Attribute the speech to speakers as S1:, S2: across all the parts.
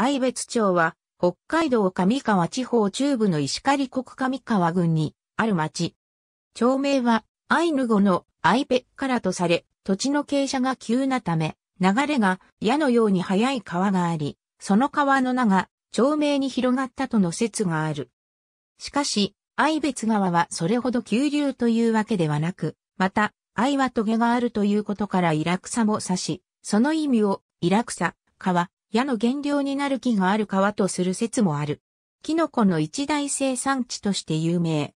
S1: 愛別町は、北海道上川地方中部の石狩国上川郡にある町。町名は、アイヌ語のアイペからとされ、土地の傾斜が急なため、流れが矢のように速い川があり、その川の名が町名に広がったとの説がある。しかし、愛別川はそれほど急流というわけではなく、また、愛は棘があるということからイラクサも指し、その意味を、イラクサ、川、矢の原料になる木がある川とする説もある。キノコの一大生産地として有名。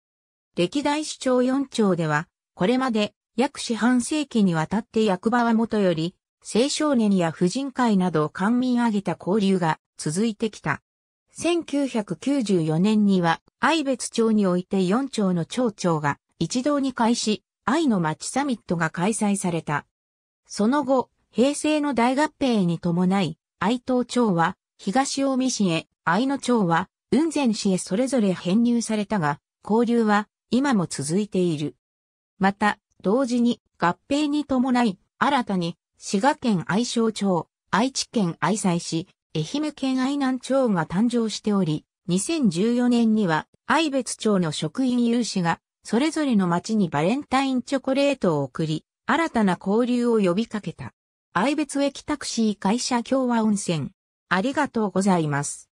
S1: 歴代市長四町では、これまで約四半世紀にわたって役場はもとより、青少年や婦人会などを官民挙げた交流が続いてきた。1994年には、愛別町において四町の町長が一堂に会し、愛の町サミットが開催された。その後、平成の大合併に伴い、愛東町は東大見市へ、愛野町は雲仙市へそれぞれ編入されたが、交流は今も続いている。また、同時に合併に伴い、新たに滋賀県愛称町、愛知県愛西市、愛媛県愛南町が誕生しており、2014年には愛別町の職員有志が、それぞれの町にバレンタインチョコレートを送り、新たな交流を呼びかけた。愛別駅タクシー会社共和温泉。ありがと
S2: うございます。